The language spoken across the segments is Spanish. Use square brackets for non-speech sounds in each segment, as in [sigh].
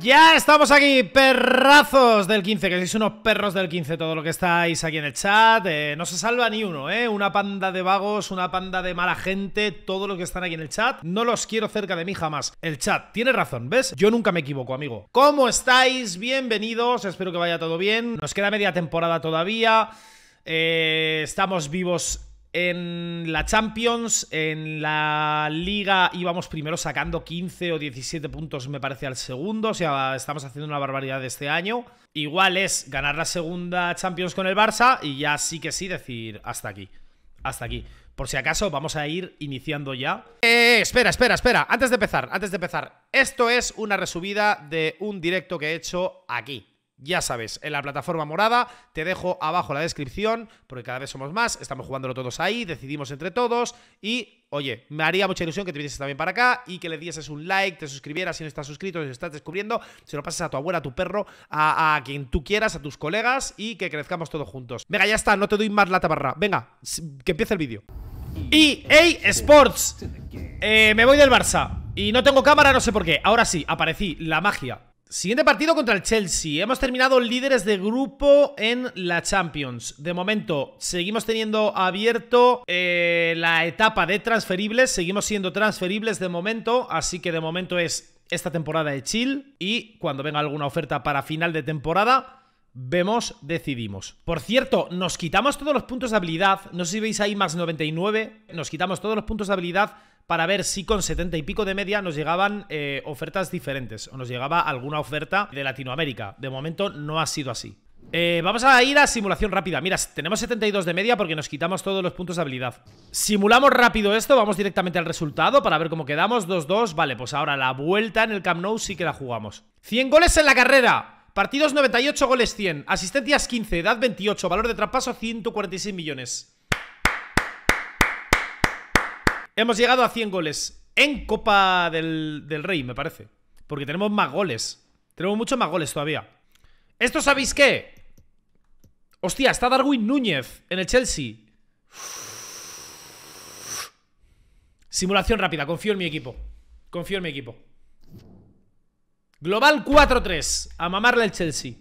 Ya estamos aquí, perrazos del 15, que sois unos perros del 15, todo lo que estáis aquí en el chat. Eh, no se salva ni uno, ¿eh? Una panda de vagos, una panda de mala gente, todo lo que están aquí en el chat. No los quiero cerca de mí jamás. El chat, tiene razón, ¿ves? Yo nunca me equivoco, amigo. ¿Cómo estáis? Bienvenidos, espero que vaya todo bien. Nos queda media temporada todavía. Eh, estamos vivos en la Champions, en la Liga íbamos primero sacando 15 o 17 puntos, me parece, al segundo. O sea, estamos haciendo una barbaridad este año. Igual es ganar la segunda Champions con el Barça y ya sí que sí decir hasta aquí. Hasta aquí. Por si acaso, vamos a ir iniciando ya. Eh, espera, espera, espera. Antes de empezar, antes de empezar. Esto es una resubida de un directo que he hecho aquí. Ya sabes, en la plataforma morada, te dejo abajo la descripción, porque cada vez somos más, estamos jugándolo todos ahí, decidimos entre todos y, oye, me haría mucha ilusión que te vinieses también para acá y que le dieses un like, te suscribieras si no estás suscrito, si estás descubriendo, se lo pasas a tu abuela, a tu perro, a, quien tú quieras, a tus colegas y que crezcamos todos juntos. Venga, ya está, no te doy más la tabarra. Venga, que empiece el vídeo. EA Sports. Eh, me voy del Barça. Y no tengo cámara, no sé por qué. Ahora sí, aparecí la magia Siguiente partido contra el Chelsea. Hemos terminado líderes de grupo en la Champions. De momento, seguimos teniendo abierto eh, la etapa de transferibles. Seguimos siendo transferibles de momento, así que de momento es esta temporada de chill. Y cuando venga alguna oferta para final de temporada, vemos, decidimos. Por cierto, nos quitamos todos los puntos de habilidad. No sé si veis ahí más 99. Nos quitamos todos los puntos de habilidad para ver si con 70 y pico de media nos llegaban eh, ofertas diferentes o nos llegaba alguna oferta de Latinoamérica. De momento no ha sido así. Eh, vamos a ir a simulación rápida. Mira, tenemos 72 de media porque nos quitamos todos los puntos de habilidad. Simulamos rápido esto, vamos directamente al resultado para ver cómo quedamos. 2-2, vale, pues ahora la vuelta en el Camp Nou sí que la jugamos. 100 goles en la carrera. Partidos 98, goles 100. Asistencias 15, edad 28, valor de traspaso 146 millones. Hemos llegado a 100 goles en Copa del, Rey, me parece. Porque tenemos más goles. Tenemos muchos más goles todavía. ¿Esto sabéis qué? Hostia, está Darwin Núñez en el Chelsea. Simulación rápida, confío en mi equipo. Confío en mi equipo. Global 4-3. A mamarle el Chelsea.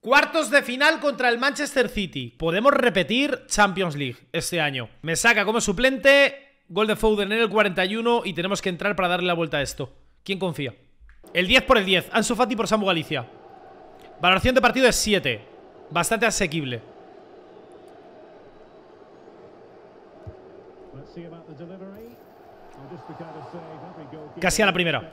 Cuartos de final contra el Manchester City. Podemos repetir Champions League este año. Me saca como suplente Gol de Foden en el 41 y tenemos que entrar para darle la vuelta a esto. ¿Quién confía? El 10 por el 10. Ansu Fati por Samu Galicia. Valoración de partido es 7. Bastante asequible. Casi a la primera.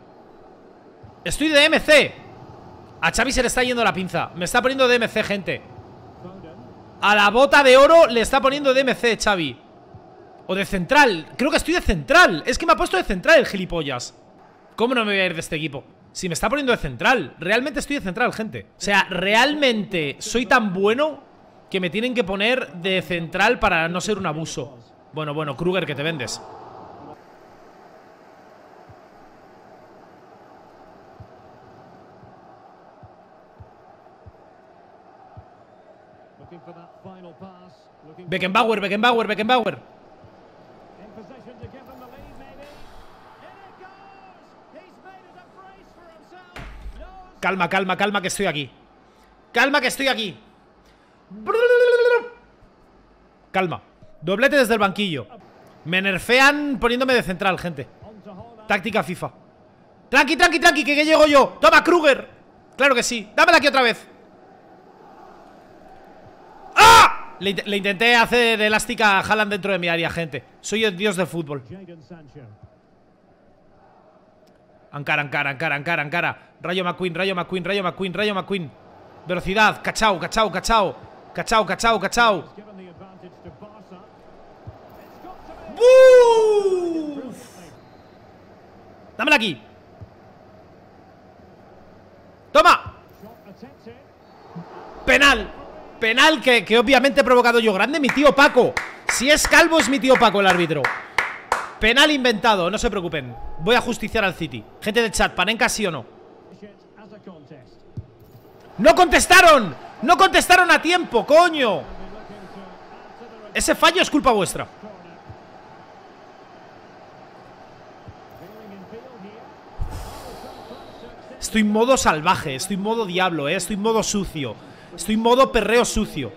Estoy de MC A Xavi se le está yendo la pinza Me está poniendo de MC, gente A la bota de oro le está poniendo de MC Xavi O de central Creo que estoy de central Es que me ha puesto de central el gilipollas ¿Cómo no me voy a ir de este equipo? Si me está poniendo de central Realmente estoy de central, gente O sea, realmente soy tan bueno Que me tienen que poner de central Para no ser un abuso Bueno, bueno, Kruger, que te vendes Beckenbauer, Beckenbauer, Beckenbauer. Calma, calma, calma que estoy aquí. Calma que estoy aquí. Calma. Doblete desde el banquillo. Me nerfean poniéndome de central, gente. Táctica FIFA. Tranqui, tranqui, tranqui, que, que llego yo. Toma, Kruger. Claro que sí. Dámela aquí otra vez. Le, intenté hacer elástica a Haaland dentro de mi área, gente. Soy el dios del fútbol. Ancara, Ancara, Ankara, Ankara, Ancara. Rayo McQueen, Rayo McQueen, Rayo McQueen, Rayo McQueen. Velocidad, cachao, cachao, cachao. Cachao, cachao, cachao. ¡Buf! ¡Dámela aquí! ¡Toma! ¡Penal! Penal que, obviamente he provocado yo. Grande mi tío Paco. Si es calvo es mi tío Paco el árbitro. Penal inventado, no se preocupen. Voy a justiciar al City. Gente de chat, Panenka sí o no. ¡No contestaron! ¡No contestaron a tiempo, coño! Ese fallo es culpa vuestra. Estoy en modo salvaje, estoy en modo diablo, eh, estoy en modo sucio. Estoy en modo perreo sucio.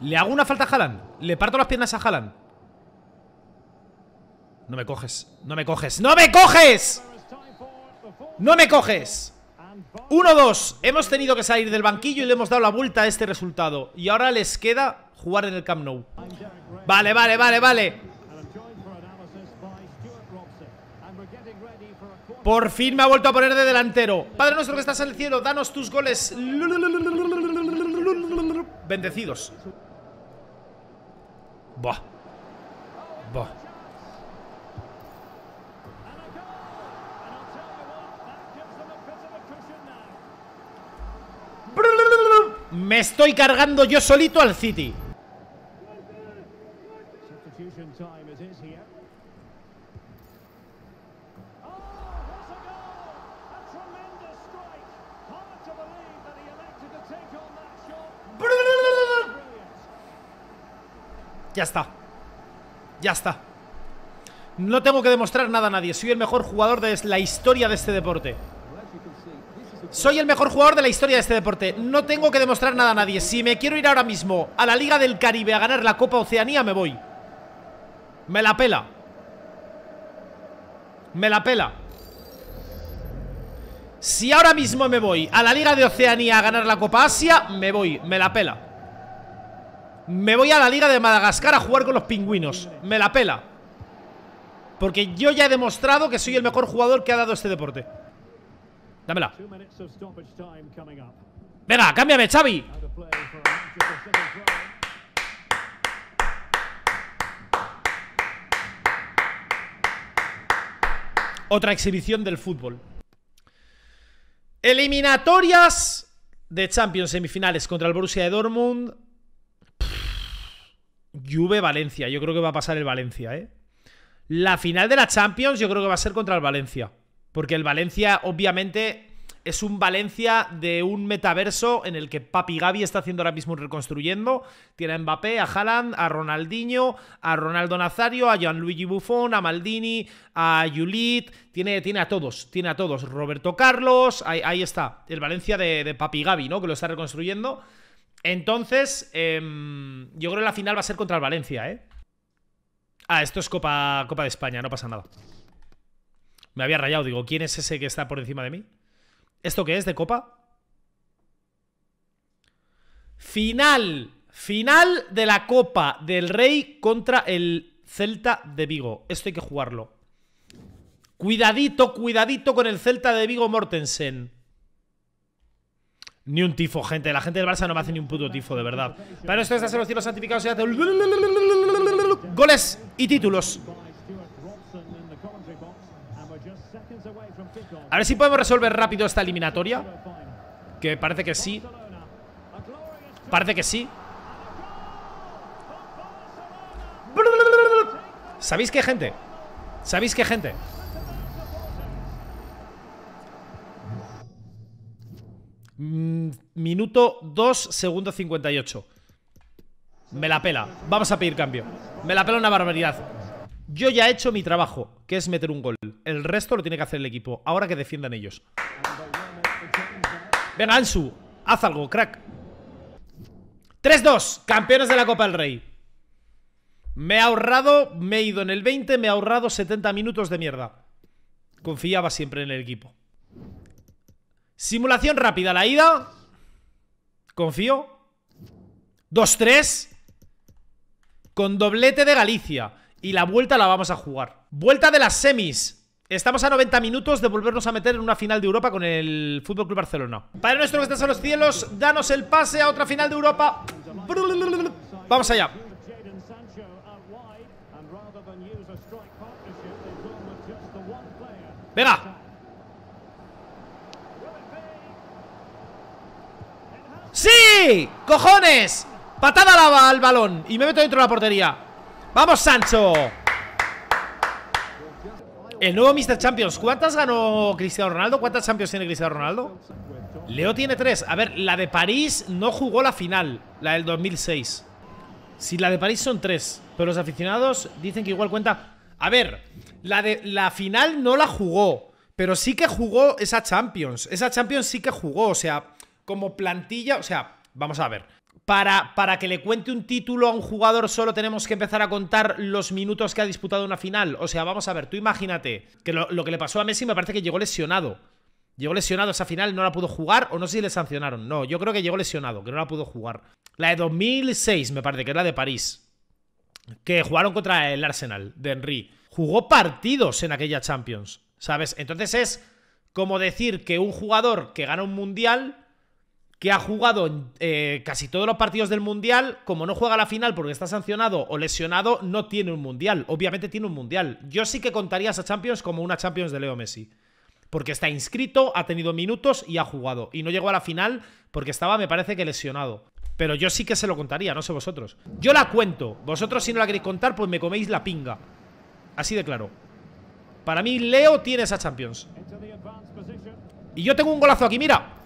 Le hago una falta a Haaland. Le parto las piernas a Haaland. No me coges, no me coges, ¡no me coges! ¡No me coges! Uno dos, hemos tenido que salir del banquillo y le hemos dado la vuelta a este resultado Y ahora les queda jugar en el Camp Nou Vale, vale, vale, vale Por fin me ha vuelto a poner de delantero. Padre nuestro que estás en el cielo, danos tus goles. Bendecidos. Me estoy cargando yo solito al City. ya está. Ya está. No tengo que demostrar nada a nadie. Soy el mejor jugador de la historia de este deporte. Soy el mejor jugador de la historia de este deporte. No tengo que demostrar nada a nadie. Si me quiero ir ahora mismo a la Liga del Caribe a ganar la Copa Oceanía, me voy. Me la pela. Me la pela. Si ahora mismo me voy a la Liga de Oceanía a ganar la Copa Asia, me voy. Me la pela. Me voy a la Liga de Madagascar a jugar con los pingüinos Me la pela Porque yo ya he demostrado que soy el mejor jugador que ha dado este deporte Dámela Venga, cámbiame, Xavi Otra exhibición del fútbol Eliminatorias de Champions semifinales contra el Borussia de Dortmund Juve Valencia. Yo creo que va a pasar el Valencia, ¿eh? La final de la Champions yo creo que va a ser contra el Valencia. Porque el Valencia, obviamente, es un Valencia de un metaverso en el que Papi Gavi está haciendo ahora mismo reconstruyendo. Tiene a Mbappé, a Haaland, a Ronaldinho, a Ronaldo Nazario, a Gianluigi Buffon, a Maldini, a Julit. Tiene, tiene a todos, tiene a todos. Roberto Carlos, ahí, está. El Valencia de, Papi Gaby, ¿no? Que lo está reconstruyendo. Entonces, em, yo creo que la final va a ser contra el Valencia, ¿eh? Ah, esto es Copa, Copa de España, no pasa nada. Me había rayado, digo, ¿quién es ese que está por encima de mí? ¿Esto qué es de Copa? Final, final de la Copa del Rey contra el Celta de Vigo. Esto hay que jugarlo. Cuidadito, cuidadito con el Celta de Vigo Mortensen. Ni un tifo, gente. La gente del Barça no me hace ni un puto tifo, de verdad. Pero esto es de los tiros santificados y hace... Goles y títulos. A ver si podemos resolver rápido esta eliminatoria. Que parece que sí. Parece que sí. ¿Sabéis qué, gente? ¿Sabéis qué, gente? Mm, minuto 2, segundo 58. Me la pela. Vamos a pedir cambio. Me la pela una barbaridad. Yo ya he hecho mi trabajo, que es meter un gol. El resto lo tiene que hacer el equipo. Ahora que defiendan ellos. Ven Ansu. Haz algo, crack. 3-2. Campeones de la Copa del Rey. Me he ahorrado, me he ido en el 20, me he ahorrado 70 minutos de mierda. Confiaba siempre en el equipo. Simulación rápida, la ida Confío 2-3 Con doblete de Galicia Y la vuelta la vamos a jugar Vuelta de las semis Estamos a 90 minutos de volvernos a meter en una final de Europa con el Fútbol Club Barcelona. Para nuestro que estás en los cielos, danos el pase a otra final de Europa. Vamos allá. Venga, ¡Sí! ¡Cojones! Patada al balón y me meto dentro de la portería. ¡Vamos, Sancho! El nuevo Mr. Champions. ¿Cuántas ganó Cristiano Ronaldo? ¿Cuántas Champions tiene Cristiano Ronaldo? Leo tiene tres. A ver, la de París no jugó la final, la del 2006. Si la de París son tres, pero los aficionados dicen que igual cuenta. A ver, la de la final no la jugó, pero sí que jugó esa Champions. Esa Champions sí que jugó, o sea, como plantilla, o sea, vamos a ver. Para, para, que le cuente un título a un jugador solo tenemos que empezar a contar los minutos que ha disputado una final. O sea, vamos a ver, tú imagínate que lo, que le pasó a Messi me parece que llegó lesionado. Llegó lesionado esa final, no la pudo jugar, o no sé si le sancionaron. No, yo creo que llegó lesionado, que no la pudo jugar. La de 2006, me parece, que es la de París. Que jugaron contra el Arsenal de Henry. Jugó partidos en aquella Champions, ¿sabes? Entonces es como decir que un jugador que gana un mundial que ha jugado en eh, casi todos los partidos del Mundial, como no juega la final porque está sancionado o lesionado, no tiene un Mundial. Obviamente tiene un Mundial. Yo sí que contaría a esa Champions como una Champions de Leo Messi. Porque está inscrito, ha tenido minutos y ha jugado. Y no llegó a la final porque estaba, me parece que lesionado. Pero yo sí que se lo contaría, no sé vosotros. Yo la cuento. Vosotros si no la queréis contar, pues me coméis la pinga. Así de claro. Para mí, Leo tiene esa Champions. Y yo tengo un golazo aquí, mira.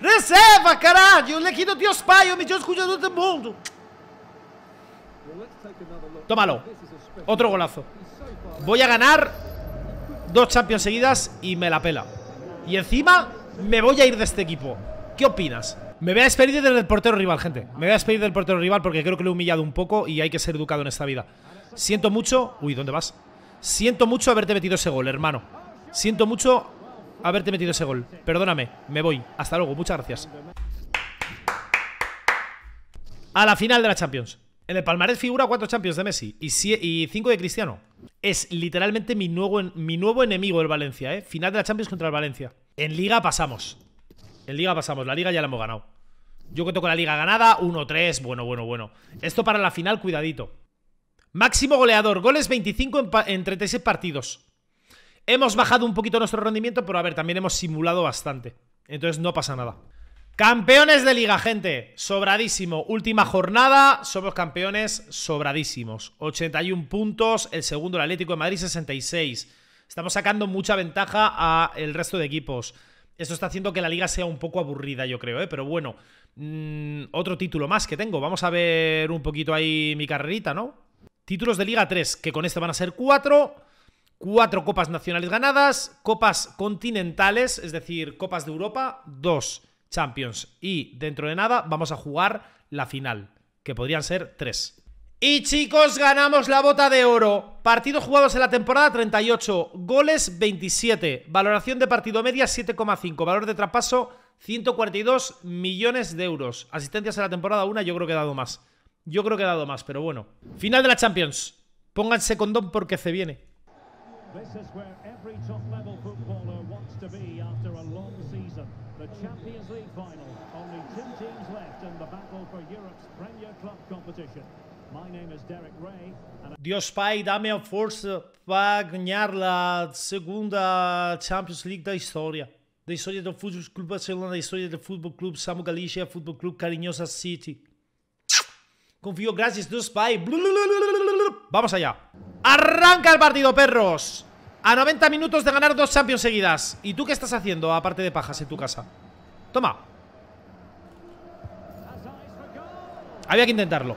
Reserva, caralho! O lequinho do Deus Pai, o todo mundo! Tómalo. Otro golazo. Voy a ganar dos Champions seguidas y me la pela. Y encima me voy a ir de este equipo. ¿Qué opinas? Me voy a despedir del portero rival, gente. Me voy a despedir del portero rival porque creo que lo he humillado un poco y hay que ser educado en esta vida. Siento mucho... Uy, ¿dónde vas? Siento mucho haberte metido ese gol, hermano. Siento mucho haberte metido ese gol. Perdóname, me voy. Hasta luego, muchas gracias. A la final de la Champions. En el palmarés figura cuatro Champions de Messi y 5 de Cristiano. Es literalmente mi nuevo, mi nuevo enemigo el Valencia, ¿eh? Final de la Champions contra el Valencia. En Liga pasamos. En Liga pasamos, la Liga ya la hemos ganado. Yo cuento con la Liga ganada, 1-3, bueno, bueno, bueno. Esto para la final, cuidadito. Máximo goleador, goles 25 en, en 36 partidos. Hemos bajado un poquito nuestro rendimiento, pero a ver, también hemos simulado bastante. Entonces no pasa nada. Campeones de liga, gente. Sobradísimo. Última jornada. Somos campeones sobradísimos. 81 puntos. El segundo, el Atlético de Madrid, 66. Estamos sacando mucha ventaja a el resto de equipos. Esto está haciendo que la liga sea un poco aburrida, yo creo, ¿eh? Pero bueno, mm, otro título más que tengo. Vamos a ver un poquito ahí mi carrerita, ¿no? Títulos de Liga 3, que con este van a ser 4 cuatro copas nacionales ganadas, copas continentales, es decir, copas de Europa, dos Champions. Y dentro de nada vamos a jugar la final, que podrían ser tres. Y chicos, ganamos la bota de oro. Partidos jugados en la temporada 38, goles 27, valoración de partido media 7,5, valor de traspaso 142 millones de euros. Asistencias en la temporada 1, yo creo que he dado más. Yo creo que he dado más, pero bueno. Final de la Champions. Pónganse condón porque se viene. This is where every top-level footballer wants to be after a long season. The Champions League final, only two teams left in the battle for Europe's Premier Club competition. My name is Derek Ray. And Dios Pai, dame a força para ganhar a segunda Champions League da história. Da história do Futebol Clube Barcelona, da história do Futebol Clube Samu Galicia, Futebol Clube Carinhosa City. Confio, graças a Deus Pai. Blulululul. Vamos allá Arranca el partido, perros A 90 minutos de ganar dos Champions seguidas ¿Y tú qué estás haciendo, aparte de pajas en tu casa? Toma Había que intentarlo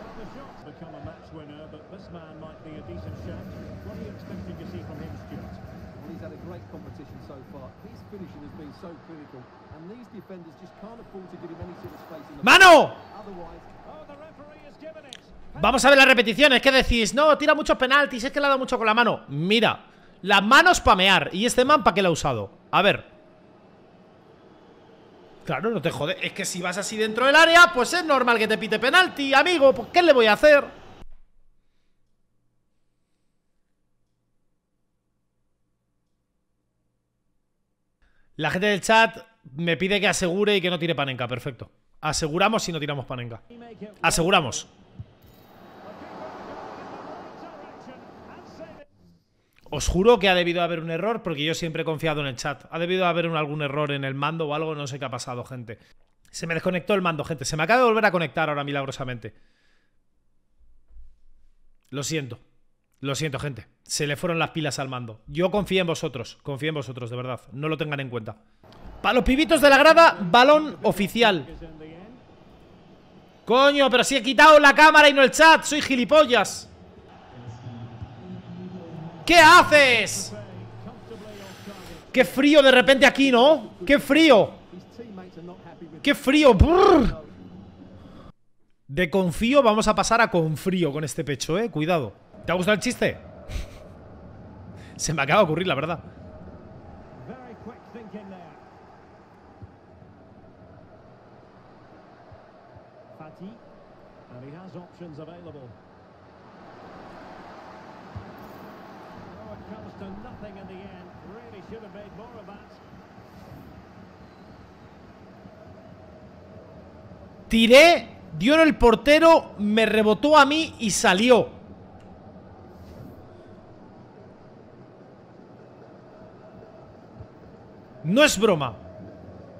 ¡Mano! Vamos a ver las repeticiones. ¿Qué que decís No, tira muchos penaltis, es que le ha dado mucho con la mano Mira, las manos mear ¿Y este man para qué la ha usado? A ver Claro, no te jode, es que si vas así dentro del área Pues es normal que te pite penalti, amigo pues, qué le voy a hacer La gente del chat me pide que asegure y que no tire panenca, perfecto Aseguramos si no tiramos panenca Aseguramos Os juro que ha debido haber un error porque yo siempre he confiado en el chat. Ha debido haber algún error en el mando o algo, no sé qué ha pasado, gente. Se me desconectó el mando, gente. Se me acaba de volver a conectar ahora milagrosamente. Lo siento. Lo siento, gente. Se le fueron las pilas al mando. Yo confío en vosotros. Confío en vosotros, de verdad. No lo tengan en cuenta. Para los pibitos de la grada, balón oficial. Coño, pero si he quitado la cámara y no el chat. Soy gilipollas. ¿Qué haces? Qué frío de repente aquí, ¿no? Qué frío. Qué frío. De confío vamos a pasar a con frío con este pecho, ¿eh? Cuidado. ¿Te ha gustado el chiste? [laughs] Se me acaba de ocurrir, la verdad. Tiré, dio en el portero, me rebotó a mí y salió. No es broma.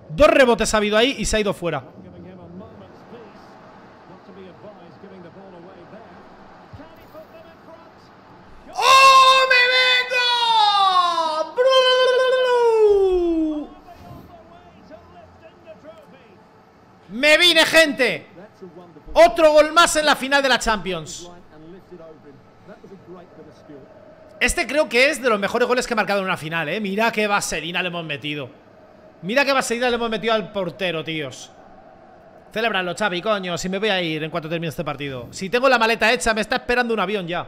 Dos rebotes ha habido ahí y se ha ido fuera. Otro gol más en la final de la Champions. Este creo que es de los mejores goles que he marcado en una final, ¿eh? Mira qué vaselina le hemos metido. Mira qué vaselina le hemos metido al portero, tíos. Célébralo, Xavi, coño. Si me voy a ir en cuanto termine este partido. Si tengo la maleta hecha, me está esperando un avión ya.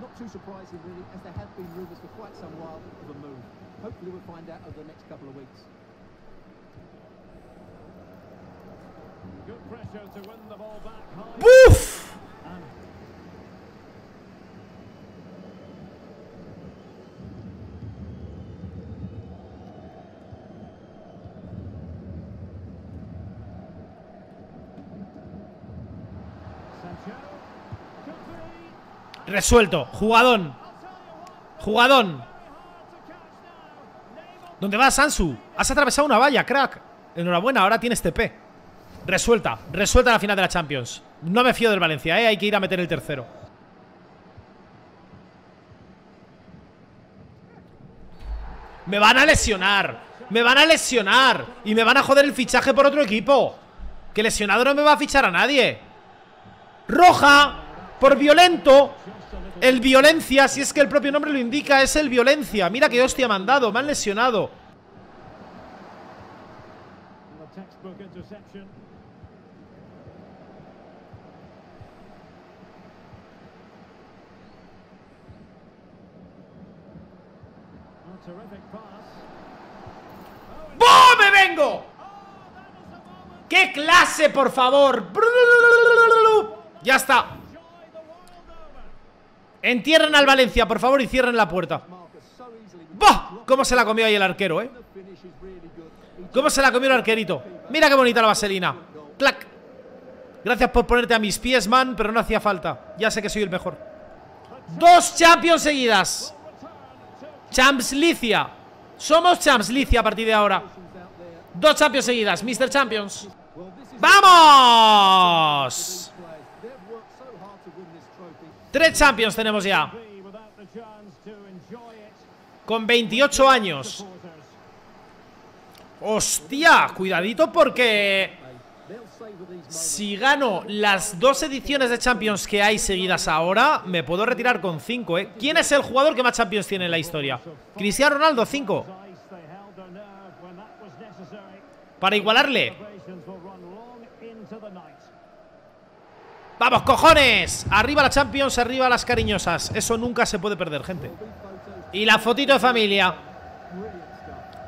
Not too surprising, really, as there have been rumours for quite some while of a move. Hopefully we'll find out over the next couple of weeks. Good pressure to win the ball back high. Woof! Resuelto. Jugadón. Jugadón. ¿Dónde vas, Sansu? Has atravesado una valla, crack. Enhorabuena, ahora tienes TP. Resuelta. Resuelta la final de la Champions. No me fío del Valencia, ¿eh? Hay que ir a meter el tercero. Me van a lesionar. Me van a lesionar. Y me van a joder el fichaje por otro equipo. Que lesionado no me va a fichar a nadie. ¡Roja! por violento el violencia, si es que el propio nombre lo indica, es el violencia. Mira qué hostia me han dado, me han lesionado. ¡Boom! ¡Me vengo! ¡Qué clase, por favor! Ya está. Entierren al Valencia, por favor, y cierren la puerta ¡Bah! ¿Cómo se la comió ahí el arquero, eh? ¿Cómo se la comió el arquerito? Mira qué bonita la vaselina ¡Clac! Gracias por ponerte a mis pies, man Pero no hacía falta Ya sé que soy el mejor Dos Champions seguidas Champs Licia Somos Champs Licia a partir de ahora Dos Champions seguidas Mr. Champions ¡Vamos! Tres Champions tenemos ya. Con 28 años. Hostia, cuidadito porque... Si gano las dos ediciones de Champions que hay seguidas ahora, me puedo retirar con cinco, ¿eh? ¿Quién es el jugador que más Champions tiene en la historia? Cristiano Ronaldo, cinco Para igualarle. ¡Vamos, cojones! Arriba la Champions, arriba las cariñosas Eso nunca se puede perder, gente Y la fotito de familia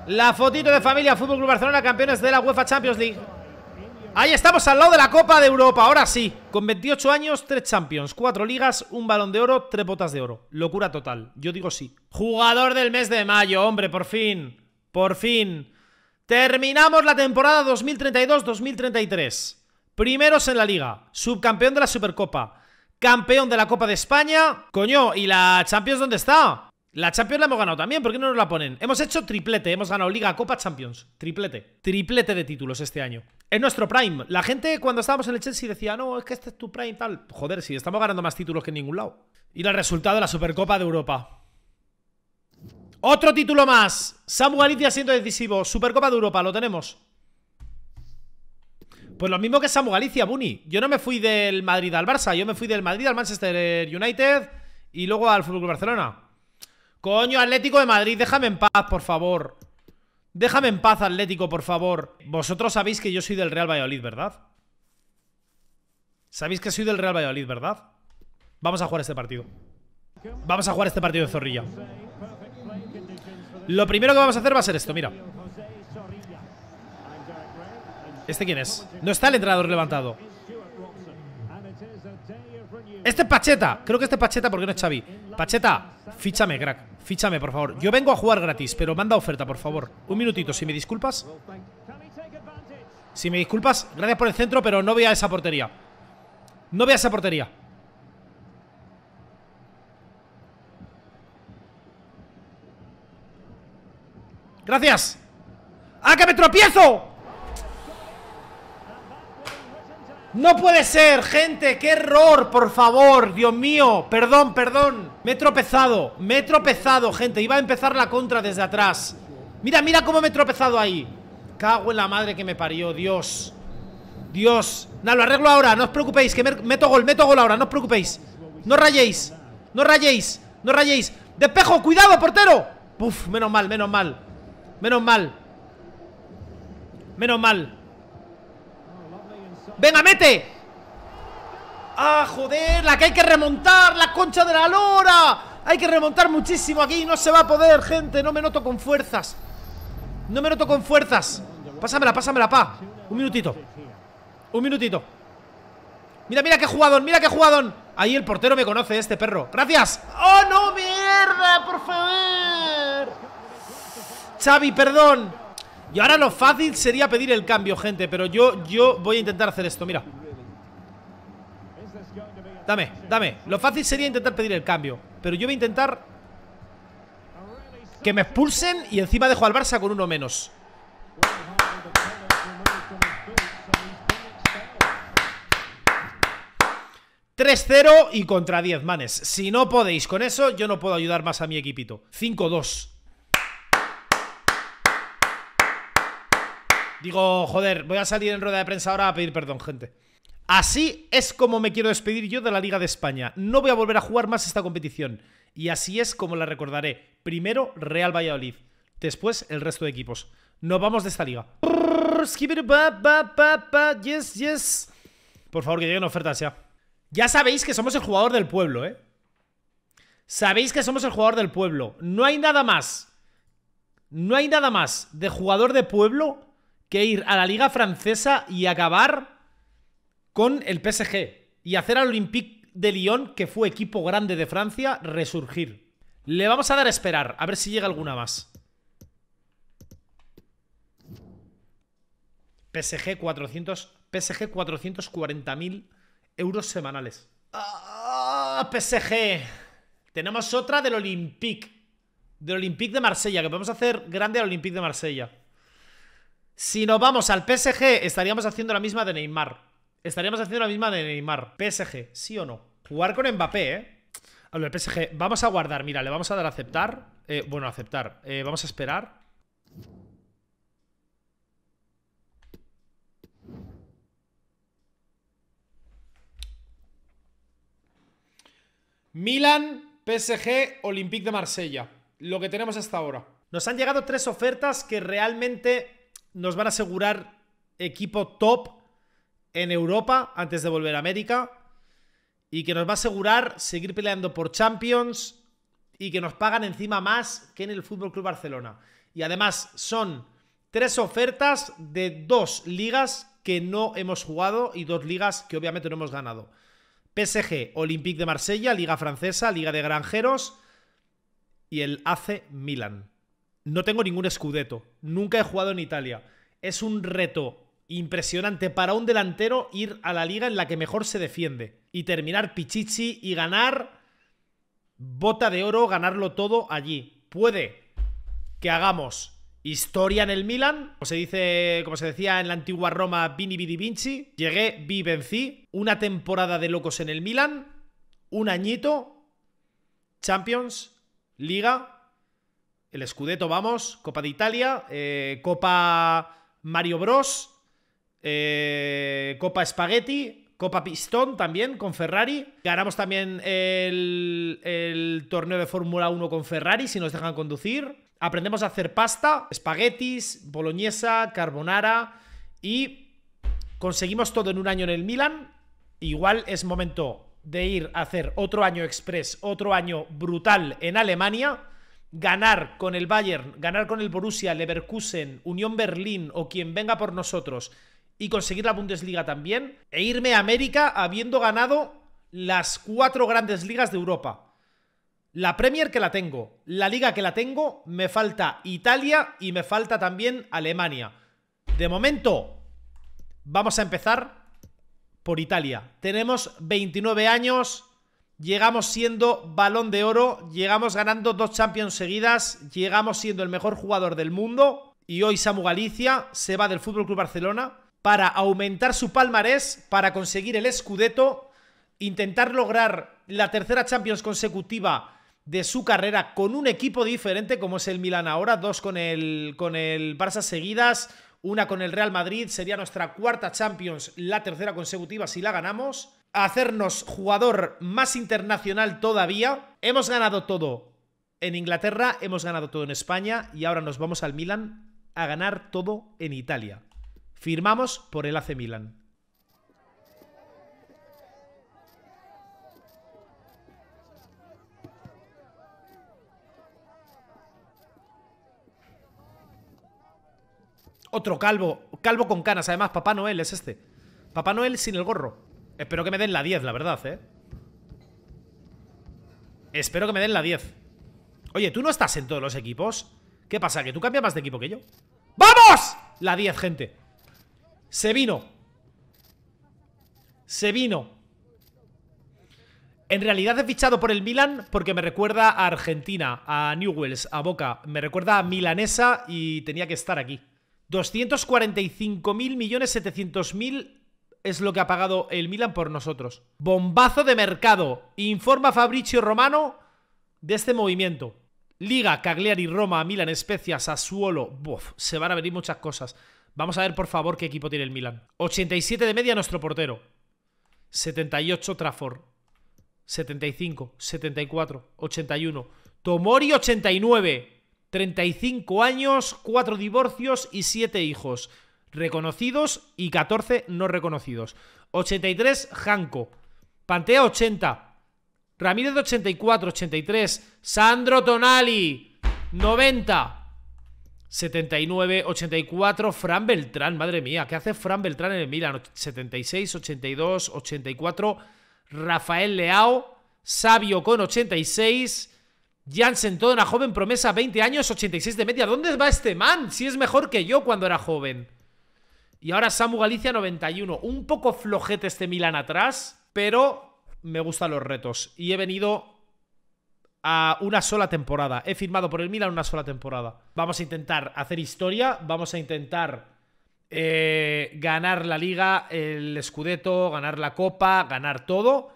La fotito de familia Fútbol Club Barcelona, campeones de la UEFA Champions League Ahí estamos al lado de la Copa de Europa, ahora sí Con 28 años, 3 Champions, 4 ligas Un balón de oro, 3 botas de oro Locura total, yo digo sí Jugador del mes de mayo, hombre, por fin Por fin Terminamos la temporada 2032-2033 Primeros en la liga, subcampeón de la Supercopa, campeón de la Copa de España. Coño, ¿y la Champions dónde está? La Champions la hemos ganado también, ¿por qué no nos la ponen? Hemos hecho triplete, hemos ganado Liga, Copa, Champions. Triplete. Triplete de títulos este año. Es nuestro prime. La gente cuando estábamos en el Chelsea decía, no, es que este es tu prime, tal. Joder, sí, estamos ganando más títulos que en ningún lado. Y el resultado de la Supercopa de Europa. Otro título más. Samu Galicia siendo decisivo. Supercopa de Europa, lo tenemos. Pues lo mismo que Samu Galicia, Buni. Yo no me fui del Madrid al Barça, yo me fui del Madrid al Manchester United y luego al Fútbol Barcelona. Coño, Atlético de Madrid, déjame en paz, por favor. Déjame en paz, Atlético, por favor. Vosotros sabéis que yo soy del Real Valladolid, ¿verdad? Sabéis que soy del Real Valladolid, ¿verdad? Vamos a jugar este partido. Vamos a jugar este partido de zorrilla. Lo primero que vamos a hacer va a ser esto, mira. ¿Este quién es? No está el entrenador levantado. Este es Pacheta. Creo que este Pacheta porque no es Xavi. Pacheta, fíchame, crack. Fíchame, por favor. Yo vengo a jugar gratis, pero manda oferta, por favor. Un minutito, si me disculpas. Si me disculpas, gracias por el centro, pero no a esa portería. No vea esa portería. ¡Gracias! ¡Ah, que me tropiezo! No puede ser, gente, qué error, por favor, Dios mío, perdón, perdón Me he tropezado, me he tropezado, gente, iba a empezar la contra desde atrás Mira, mira cómo me he tropezado ahí Cago en la madre que me parió, Dios Dios, nada, lo arreglo ahora, no os preocupéis, que meto gol, meto gol ahora, no os preocupéis No rayéis, no rayéis, no rayéis Despejo, cuidado, portero Puf, menos mal, menos mal Menos mal Menos mal Venga, mete Ah, joder, la que hay que remontar La concha de la lora Hay que remontar muchísimo aquí, no se va a poder, gente No me noto con fuerzas No me noto con fuerzas Pásamela, pásamela, pa Un minutito Un minutito Mira, mira qué jugadón, mira qué jugadón Ahí el portero me conoce, este perro ¡Gracias! ¡Oh, no, mierda! ¡Por favor! Xavi, perdón y ahora lo fácil sería pedir el cambio, gente Pero yo, yo voy a intentar hacer esto, mira Dame, dame Lo fácil sería intentar pedir el cambio Pero yo voy a intentar Que me expulsen y encima dejo al Barça con uno menos ...3-0 y contra 10 manes... ...si no podéis con eso... ...yo no puedo ayudar más a mi equipito... ...5-2... Digo, joder, voy a salir en rueda de prensa ahora a pedir perdón, gente. Así es como me quiero despedir yo de la Liga de España. No voy a volver a jugar más esta competición. Y así es como la recordaré. Primero Real Valladolid, después el resto de equipos. Nos vamos de esta liga. Por favor, que lleguen ofertas ya. Ya sabéis que somos el jugador del pueblo, ¿eh? Sabéis que somos el jugador del pueblo. No hay nada más. No hay nada más de jugador de pueblo que ir a la liga francesa y acabar con el PSG y hacer al Olympique de Lyon, que fue equipo grande de Francia, resurgir. Le vamos a dar a esperar, a ver si llega alguna más. PSG 400, PSG 440.000 euros semanales. ¡Ah, PSG! Tenemos otra del Olympique. Del Olympique de Marsella, que podemos hacer grande al Olympique de Marsella. Si nos vamos al PSG, estaríamos haciendo la misma de Neymar. Estaríamos haciendo la misma de Neymar. PSG, ¿sí o no? Jugar con Mbappé, ¿eh? Hablo del PSG. Vamos a guardar, mira, le vamos a dar a aceptar. Eh, bueno, aceptar. Eh, vamos a esperar. Milan, PSG, Olympique de Marsella. Lo que tenemos hasta ahora. Nos han llegado tres ofertas que realmente nos van a asegurar equipo top en Europa antes de volver a América y que nos va a asegurar seguir peleando por Champions y que nos pagan encima más que en el Fútbol Club Barcelona. Y además son tres ofertas de dos ligas que no hemos jugado y dos ligas que obviamente no hemos ganado. PSG, Olympique de Marsella, Liga Francesa, Liga de Granjeros y el AC Milan no tengo ningún escudeto, nunca he jugado en Italia. Es un reto impresionante para un delantero ir a la liga en la que mejor se defiende y terminar Pichichi y ganar bota de oro, ganarlo todo allí. Puede que hagamos historia en el Milan, O se dice, como se decía en la antigua Roma, Vini Vidi Vinci, llegué, vi, vencí, una temporada de locos en el Milan, un añito, Champions, Liga, el Scudetto, vamos. Copa de Italia. Eh, Copa Mario Bros. Eh, Copa Spaghetti. Copa Pistón también con Ferrari. Ganamos también el, torneo de Fórmula 1 con Ferrari, si nos dejan conducir. Aprendemos a hacer pasta, espaguetis, boloñesa, carbonara y conseguimos todo en un año en el Milan. Igual es momento de ir a hacer otro año express, otro año brutal en Alemania ganar con el Bayern, ganar con el Borussia, Leverkusen, Unión Berlín o quien venga por nosotros y conseguir la Bundesliga también, e irme a América habiendo ganado las cuatro grandes ligas de Europa. La Premier que la tengo, la liga que la tengo, me falta Italia y me falta también Alemania. De momento, vamos a empezar por Italia. Tenemos 29 años, Llegamos siendo balón de oro, llegamos ganando dos Champions seguidas, llegamos siendo el mejor jugador del mundo y hoy Samu Galicia se va del Fútbol Club Barcelona para aumentar su palmarés, para conseguir el Scudetto, intentar lograr la tercera Champions consecutiva de su carrera con un equipo diferente como es el Milan ahora, dos con el con el Barça seguidas, una con el Real Madrid, sería nuestra cuarta Champions, la tercera consecutiva si la ganamos hacernos jugador más internacional todavía. Hemos ganado todo en Inglaterra, hemos ganado todo en España y ahora nos vamos al Milan a ganar todo en Italia. Firmamos por el AC Milan. Otro calvo, calvo con canas, además Papá Noel es este. Papá Noel sin el gorro. Espero que me den la 10, la verdad, ¿eh? Espero que me den la 10. Oye, ¿tú no estás en todos los equipos? ¿Qué pasa? ¿Que tú cambias más de equipo que yo? ¡Vamos! La 10, gente. Se vino. Se vino. En realidad he fichado por el Milan porque me recuerda a Argentina, a Newells, a Boca. Me recuerda a Milanesa y tenía que estar aquí. 245.700.000 es lo que ha pagado el Milan por nosotros. Bombazo de mercado. Informa Fabricio Romano de este movimiento. Liga, Cagliari, Roma, Milan, especias, Sassuolo. Buf, se van a venir muchas cosas. Vamos a ver, por favor, qué equipo tiene el Milan. 87 de media nuestro portero. 78 Trafor. 75, 74, 81. Tomori 89. 35 años, 4 divorcios y 7 hijos reconocidos y 14 no reconocidos. 83, Janco. Pantea 80. Ramírez 84, 83. Sandro Tonali 90. 79, 84, Fran Beltrán, madre mía, ¿qué hace Fran Beltrán en el Milan? 76, 82, 84, Rafael Leao, Sabio con 86, Jansen, toda una joven promesa, 20 años, 86 de media. ¿Dónde va este man? Si es mejor que yo cuando era joven. Y ahora Samu Galicia 91. Un poco flojete este Milan atrás, pero me gustan los retos. Y he venido a una sola temporada. He firmado por el Milan una sola temporada. Vamos a intentar hacer historia, vamos a intentar eh, ganar la liga, el Scudetto, ganar la Copa, ganar todo.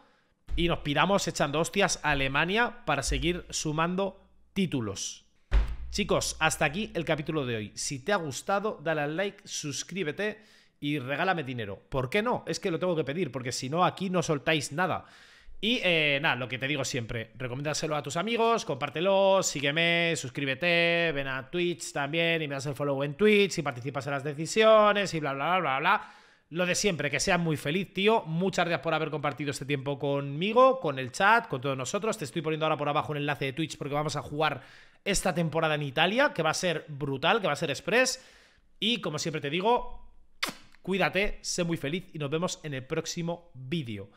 Y nos piramos echando hostias a Alemania para seguir sumando títulos. Chicos, hasta aquí el capítulo de hoy. Si te ha gustado, dale al like, suscríbete y regálame dinero. ¿Por qué no? Es que lo tengo que pedir, porque si no, aquí no soltáis nada. Y eh, nada, lo que te digo siempre, recomiéndaselo a tus amigos, compártelo, sígueme, suscríbete, ven a Twitch también y me das el follow en Twitch y participas en las decisiones y bla, bla, bla, bla, bla. Lo de siempre, que seas muy feliz, tío. Muchas gracias por haber compartido este tiempo conmigo, con el chat, con todos nosotros. Te estoy poniendo ahora por abajo un enlace de Twitch porque vamos a jugar esta temporada en Italia, que va a ser brutal, que va a ser express. Y como siempre te digo, cuídate, sé muy feliz y nos vemos en el próximo vídeo.